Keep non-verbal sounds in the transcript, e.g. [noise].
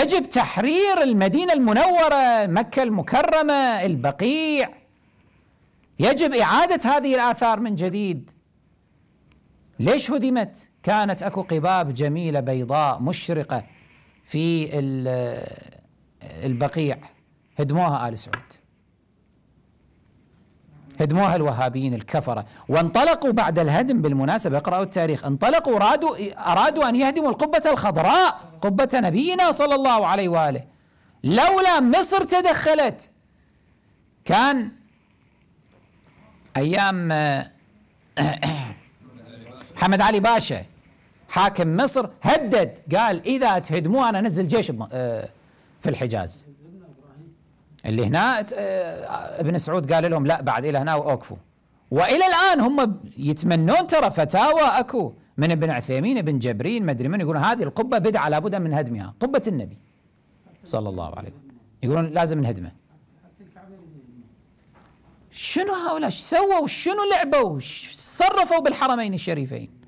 يجب تحرير المدينة المنورة مكة المكرمة البقيع يجب إعادة هذه الآثار من جديد ليش هدمت؟ كانت أكو قباب جميلة بيضاء مشرقة في البقيع هدموها آل سعود هدموها الوهابيين الكفرة وانطلقوا بعد الهدم بالمناسبة اقرأوا التاريخ انطلقوا رادوا أرادوا أن يهدموا القبة الخضراء قبة نبينا صلى الله عليه وآله لولا مصر تدخلت كان أيام محمد [coughs] علي باشا حاكم مصر هدد قال إذا تهدموها أنا أنزل جيش آه، في الحجاز اللي هنا آه، ابن سعود قال لهم لا بعد الى هنا واوقفوا والى الان هم يتمنون ترى فتاوى اكو من ابن عثيمين ابن جبرين مدري من يقولون هذه القبه بدعه لابد من هدمها قبه النبي صلى الله عليه وسلم يقولون لازم نهدمه شنو هؤلاء سووا شنو لعبوا صرفوا بالحرمين الشريفين